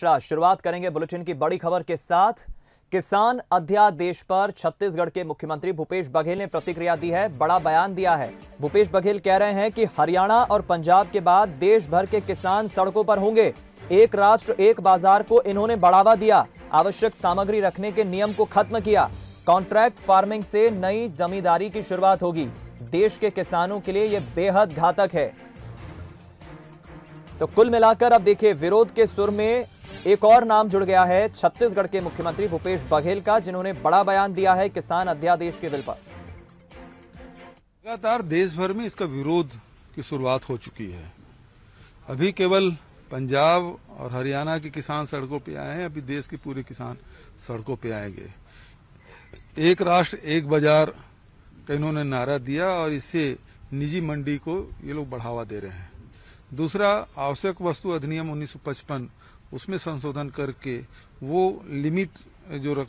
extra शुरुआत करेंगे bulletin की बड़ी खबर के साथ किसान अध्यादेश पर छत्तीसगढ़ के मुख्यमंत्री भूपेश बघेल ने प्रतिक्रिया दी है बड़ा बयान दिया है भूपेश बघेल कह रहे हैं कि हरियाणा और पंजाब के बाद देश भर के किसान सड़कों पर होंगे एक राष्ट्र एक बाजार को इन्होंने बढ़ावा दिया आवश्यक सामग्री रखने के नियम को खत्म किया कॉन्ट्रैक्ट फार्मिंग से नई जमींदारी की शुरुआत होगी देश के किसानों के लिए यह बेहद घातक है तो कुल मिलाकर अब देखिए विरोध के सुर में एक और नाम जुड़ गया है छत्तीसगढ़ के मुख्यमंत्री भूपेश बघेल का जिन्होंने बड़ा बयान दिया है किसान अध्यादेश के बिल पर लगातार देश भर में इसका विरोध की शुरुआत हो चुकी है अभी केवल पंजाब और हरियाणा के किसान सड़कों पर आए हैं अभी देश के पूरे किसान सड़कों पर आएंगे एक राष्ट्र एक बाजार का इन्होंने नारा दिया और इससे निजी मंडी को ये लोग बढ़ावा दे रहे हैं दूसरा आवश्यक वस्तु अधिनियम 1955 उसमें संशोधन करके वो लिमिट जो रख,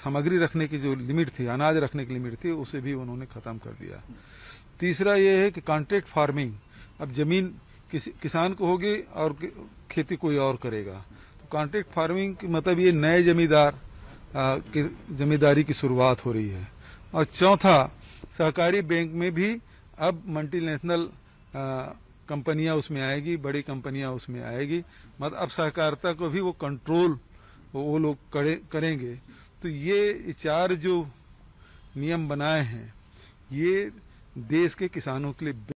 सामग्री रखने की जो लिमिट थी अनाज रखने की लिमिट थी उसे भी उन्होंने खत्म कर दिया तीसरा ये है कि कॉन्ट्रैक्ट फार्मिंग अब जमीन किस, किसान को होगी और खेती कोई और करेगा तो कॉन्ट्रैक्ट फार्मिंग मतलब ये नए जमींदार की जमींदारी की शुरुआत हो रही है और चौथा सहकारी बैंक में भी अब मल्टीनेशनल कंपनियां उसमें आएगी बड़ी कंपनियां उसमें आएगी मतलब अब सहकारिता को भी वो कंट्रोल वो लोग करेंगे तो ये चार जो नियम बनाए हैं ये देश के किसानों के लिए